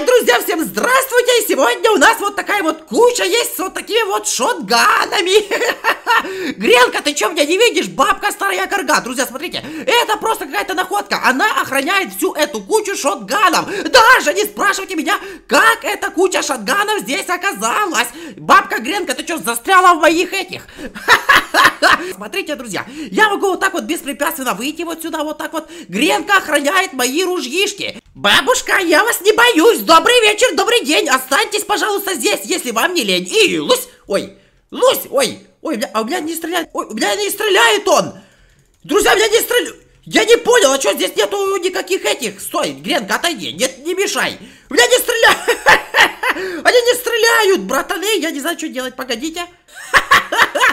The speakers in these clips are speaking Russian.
Итак, друзья, всем здравствуйте! Сегодня у нас вот такая вот куча есть с вот такими вот шотганами. Гренка, ты чё меня не видишь? Бабка старая корга. Друзья, смотрите, это просто какая-то находка. Она охраняет всю эту кучу шотганов. Даже не спрашивайте меня, как эта куча шотганов здесь оказалась. Бабка Гренка, ты чё застряла в моих этих? Смотрите, друзья, я могу вот так вот беспрепятственно выйти вот сюда, вот так вот. Гренка охраняет мои ружьишки. Бабушка, я вас не боюсь. Добрый вечер, добрый день. Останьтесь, пожалуйста, здесь, если вам не лень. И Лусь, ой, Лусь, ой, ой, у меня, а у меня не стреляет, ой, у меня не стреляет он. Друзья, у меня не стреляет. Я не понял, а что здесь нету никаких этих? Стой, Гренка, отойди, нет, не мешай. У меня не стреляет, Они не стреляют, братаны, я не знаю, что делать, погодите.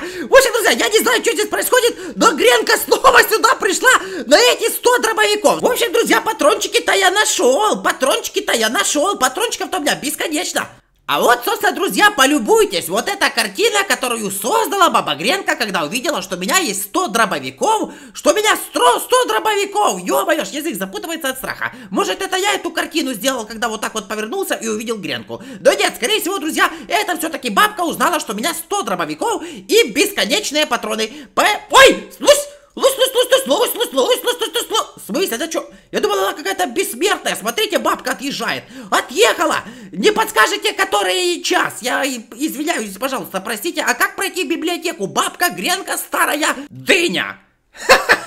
В общем, друзья, я не знаю, что здесь происходит, но Гренка снова сюда пришла на эти 100 дробовиков. В общем, друзья, патрончики-то я нашел, патрончики-то я нашел, патрончиков-то у меня бесконечно. А вот, собственно, друзья, полюбуйтесь, вот эта картина, которую создала Баба Гренка, когда увидела, что у меня есть 100 дробовиков, что у меня 100, 100 дробовиков, ё-моё, язык запутывается от страха. Может, это я эту картину сделал, когда вот так вот повернулся и увидел Гренку. Да нет, скорее всего, друзья, это все таки бабка узнала, что у меня 100 дробовиков и бесконечные патроны. П... Ой, слушай! Лыс, лыс, лыс, лыс, лыс, лыс, лыс, лыс, лыс, лыс, лыс. В это что? Я думала, она какая-то бессмертная. Смотрите, бабка отъезжает. Отъехала. Не подскажете, который час? Я извиняюсь, пожалуйста, простите. А как пройти в библиотеку? Бабка Гренка старая дыня.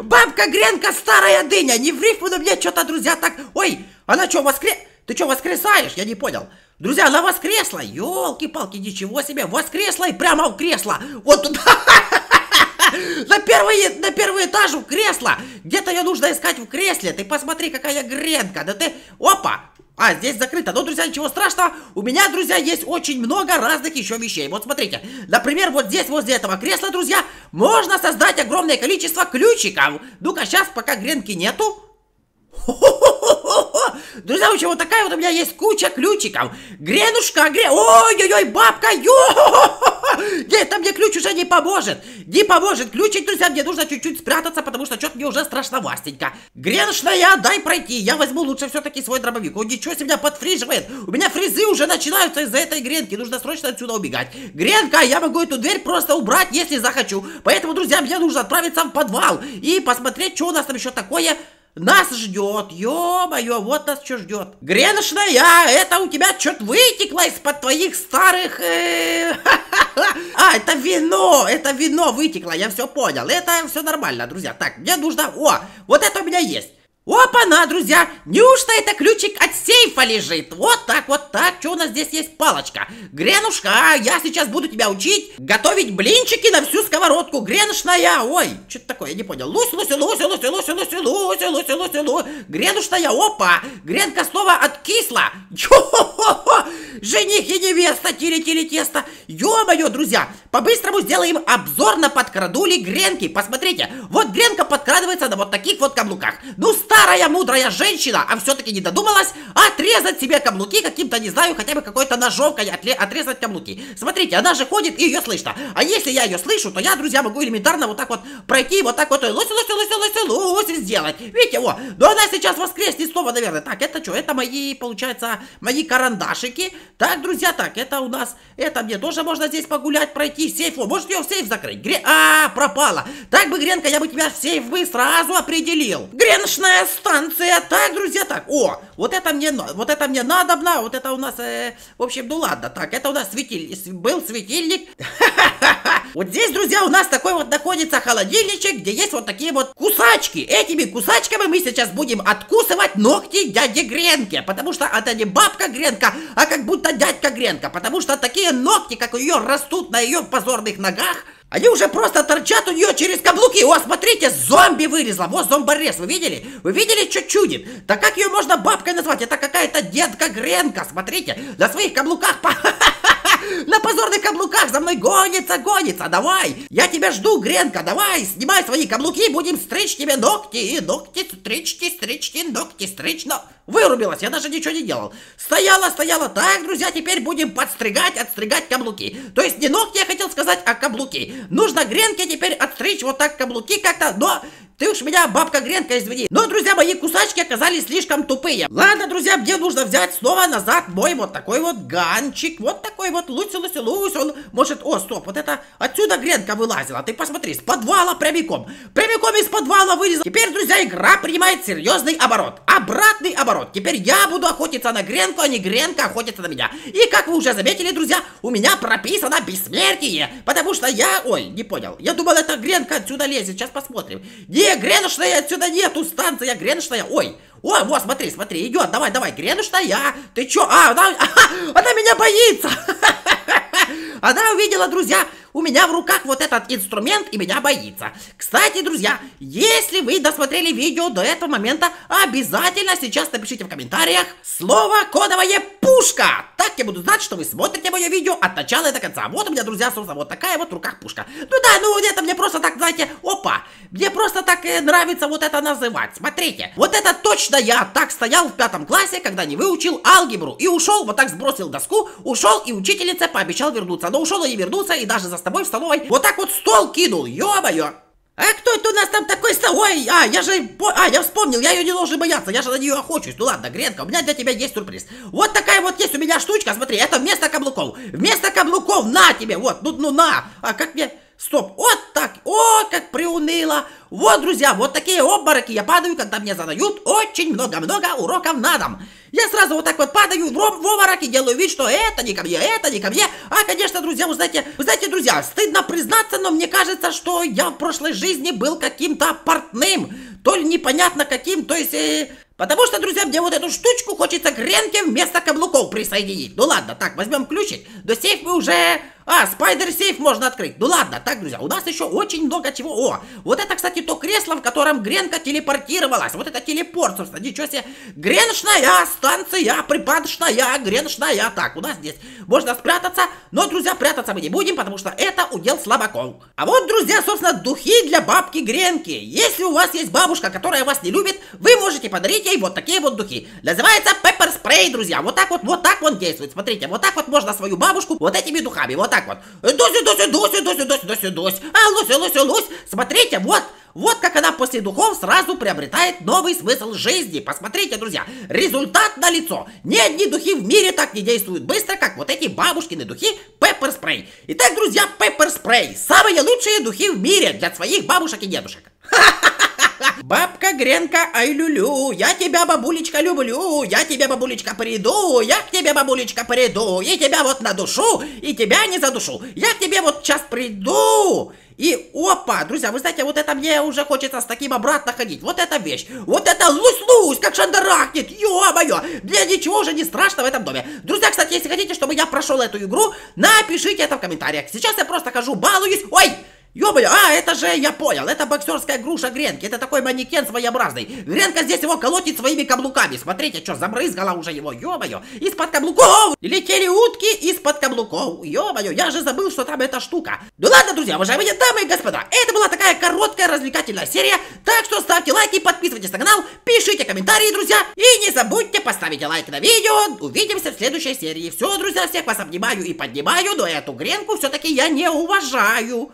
Бабка Гренка старая дыня. Не в рифму на меня что-то, друзья, так... Ой, она что, воскрес... Ты что, воскресаешь? Я не понял. Друзья, она воскресла. Ёлки-палки, ничего себе. Воскресла и прямо в кресло. Вот туда. На первый, на первый этаж в кресло! Где-то ее нужно искать в кресле. Ты посмотри, какая гренка. Да ты... Опа! А, здесь закрыто. Но, ну, друзья, ничего страшного. У меня, друзья, есть очень много разных еще вещей. Вот смотрите. Например, вот здесь, возле этого кресла, друзья, можно создать огромное количество ключиков. Ну-ка, сейчас, пока гренки нету. друзья, в вот такая вот у меня есть куча ключиков. Гренушка, гре, Ой-ой-ой, бабка, ё нет, там мне ключ уже не поможет. Не поможет. Ключик, друзья, мне нужно чуть-чуть спрятаться, потому что что-то мне уже страшновастенько. Грешная, дай пройти. Я возьму лучше все-таки свой дробовик. Он ничего себе меня подфриживает. У меня фризы уже начинаются из-за этой гренки. Нужно срочно отсюда убегать. Гренка, я могу эту дверь просто убрать, если захочу. Поэтому, друзья, мне нужно отправиться в подвал и посмотреть, что у нас там еще такое нас ждет, ё-моё, вот нас что ждет. Греношная, это у тебя что-то вытекло из-под твоих старых... Э, а, это вино, это вино вытекло, я все понял. Это все нормально, друзья. Так, мне нужно... О, вот это у меня есть. Опа-на, друзья! Неужто это ключик от сейфа лежит? Вот так, вот так. Что у нас здесь есть? Палочка. Гренушка, я сейчас буду тебя учить готовить блинчики на всю сковородку. Гренушная, ой, что-то такое, я не понял. Лусь, лусь, лусь, лусь, лусь, лусь, село, село, село, село. Гренушная опа, гренка снова откисла. Йо-хо-хо-хо. Жених и невеста, тили-тили тесто. Ё-моё, друзья, по-быстрому сделаем обзор на подкрадули гренки. Посмотрите, вот гренка подкрадывается на вот таких вот каблуках. Ну, старая мудрая женщина, а все-таки не додумалась отрезать себе каблуки каким-то, не знаю, хотя бы какой-то ножовкой отрезать каблуки. Смотрите, она же ходит и ее слышно. А если я ее слышу, то я, друзья, могу элементарно вот так вот пройти, вот так вот, лось, лось, лось, лось, лось, лось, сделать. Видите вот, Но ну, она сейчас воскреснет снова, наверное. Так, это что? Это мои, получается, мои карандашики. Так, друзья, так, это у нас... Это мне тоже можно здесь погулять, пройти. Сейф, о, может ее в сейф закрыть? Гре... А, пропала. Так бы, Гренка, я бы тебя в сейф бы сразу определил. Греншная станция. Так, друзья, так. О, вот это мне, вот это мне надобно. Вот это у нас, э, в общем, ну ладно. Так, это у нас светильник. Был светильник. Ха-ха-ха. Вот здесь, друзья, у нас такой вот находится холодильничек, где есть вот такие вот кусачки. Этими кусачками мы сейчас будем откусывать ногти дяди Гренки, потому что это не бабка Гренка, а как будто дядька Гренка, потому что такие ногти, как у нее растут на ее позорных ногах, они уже просто торчат у нее через каблуки. О, смотрите, зомби вылезла, Вот зомборез, вы видели? Вы видели, что чудит? Да как ее можно бабкой назвать? Это какая-то детка Гренка, смотрите. На своих каблуках... По... позорных каблуках за мной гонится, гонится, давай! Я тебя жду, Гренка, давай, снимай свои каблуки, будем стричь тебе ногти, и ногти, стричьте, стричьте, ногти, стричь, но... Вырубилась, я даже ничего не делал. Стояла, стояла, так, друзья, теперь будем подстригать, отстригать каблуки. То есть не ногти я хотел сказать, а каблуки. Нужно Гренке теперь отстричь вот так каблуки как-то, но... Ты уж меня, бабка Гренка, извини. Но, друзья, мои кусачки оказались слишком тупые. Ладно, друзья, мне нужно взять снова назад мой вот такой вот ганчик. Вот такой вот лусилус лусь. Он может... О, стоп, вот это отсюда гренка вылазила. Ты посмотри, с подвала прямиком. Прямиком из подвала вылезла. Теперь, друзья, игра принимает серьезный оборот. Обратный оборот. Теперь я буду охотиться на гренку, а не гренка охотится на меня. И как вы уже заметили, друзья, у меня прописано бессмертие. Потому что я... Ой, не понял. Я думал, это гренка отсюда лезет. Сейчас посмотрим. Не, гренушная отсюда нету. Станция Грен. Гренштая, ой, ой, вот, смотри, смотри, идет, давай, давай, Гренштая, ты чё, а, она, а, она меня боится, она увидела, друзья, у меня в руках вот этот инструмент и меня боится. Кстати, друзья, если вы досмотрели видео до этого момента, обязательно сейчас напишите в комментариях слово кодовое «пушка». Так я буду знать, что вы смотрите мое видео от начала и до конца. Вот у меня, друзья, собственно, вот такая вот в руках пушка. Ну да, ну это мне просто так, знаете, опа. Мне просто так и нравится вот это называть. Смотрите, вот это точно я так стоял в пятом классе, когда не выучил алгебру. И ушел, вот так сбросил доску, ушел, и учительница пообещал вернуться. Но ушел и не вернулся, и даже за тобой в столовой вот так вот стол кинул, ё-моё. А кто это у нас там такой стал? Ой, а, я же... А, я вспомнил, я ее не должен бояться, я же на нее охочусь. Ну ладно, Гренка, у меня для тебя есть сюрприз. Вот такая вот есть у меня штучка, смотри, это вместо каблуков. Вместо каблуков, на тебе, вот, ну, ну на. А как мне... Стоп, вот так, о, как приуныло. Вот, друзья, вот такие обмороки я падаю, когда мне задают очень много-много уроков на дом. Я сразу вот так вот падаю в, ром, в обморок делаю вид, что это не ко мне, это не ко мне. А, конечно, друзья, вы знаете, вы знаете, друзья, стыдно признаться, но мне кажется, что я в прошлой жизни был каким-то портным. То ли непонятно каким, то есть... Э, Потому что, друзья, мне вот эту штучку хочется гренки вместо каблуков присоединить. Ну ладно, так, возьмем ключик. До сейф мы уже а, спайдер-сейф можно открыть. Ну ладно, так, друзья, у нас еще очень много чего. О, вот это, кстати, то кресло, в котором Гренка телепортировалась. Вот это телепорт, собственно, ничего себе. Греншная станция, припадшная, греншная. Так, у нас здесь можно спрятаться, но, друзья, прятаться мы не будем, потому что это удел слабаков. А вот, друзья, собственно, духи для бабки Гренки. Если у вас есть бабушка, которая вас не любит, вы можете подарить ей вот такие вот духи. Называется пеппер спрей, друзья. Вот так вот, вот так он действует. Смотрите, вот так вот можно свою бабушку вот этими духами, вот так так вот. Дось, дось, дось, дось, дось, дось, дось. А, лось, лось, лось. Смотрите, вот. Вот как она после духов сразу приобретает новый смысл жизни. Посмотрите, друзья, результат на лицо. Ни одни духи в мире так не действуют быстро, как вот эти бабушкины духи Pepper Spray. Итак, друзья, Pepper Spray. Самые лучшие духи в мире для своих бабушек и дедушек. Ха-ха-ха! Бабка Гренка, ай люлю, я тебя, бабулечка, люблю, я тебя, бабулечка, приду, я к тебе, бабулечка, приду, и тебя вот на душу, и тебя не задушу, я к тебе вот сейчас приду. И опа, друзья, вы знаете, вот это мне уже хочется с таким обратно ходить. Вот эта вещь. Вот это лусь-лусь, как шандарахнет. Ё-моё, для ничего же не страшно в этом доме. Друзья, кстати, если хотите, чтобы я прошел эту игру, напишите это в комментариях. Сейчас я просто хожу, балуюсь. Ой! Ёбаю, а, это же, я понял, это боксерская груша Гренки, это такой манекен своеобразный. Гренка здесь его колотит своими каблуками, смотрите, что, забрызгала уже его, ёбаю, из-под каблуков летели утки из-под каблуков, ёбаю, я же забыл, что там эта штука. Ну ладно, друзья, уважаемые дамы и господа, это была такая короткая развлекательная серия, так что ставьте лайки, подписывайтесь на канал, пишите комментарии, друзья, и не забудьте поставить лайк на видео, увидимся в следующей серии. Все, друзья, всех вас обнимаю и поднимаю, но эту Гренку все-таки я не уважаю.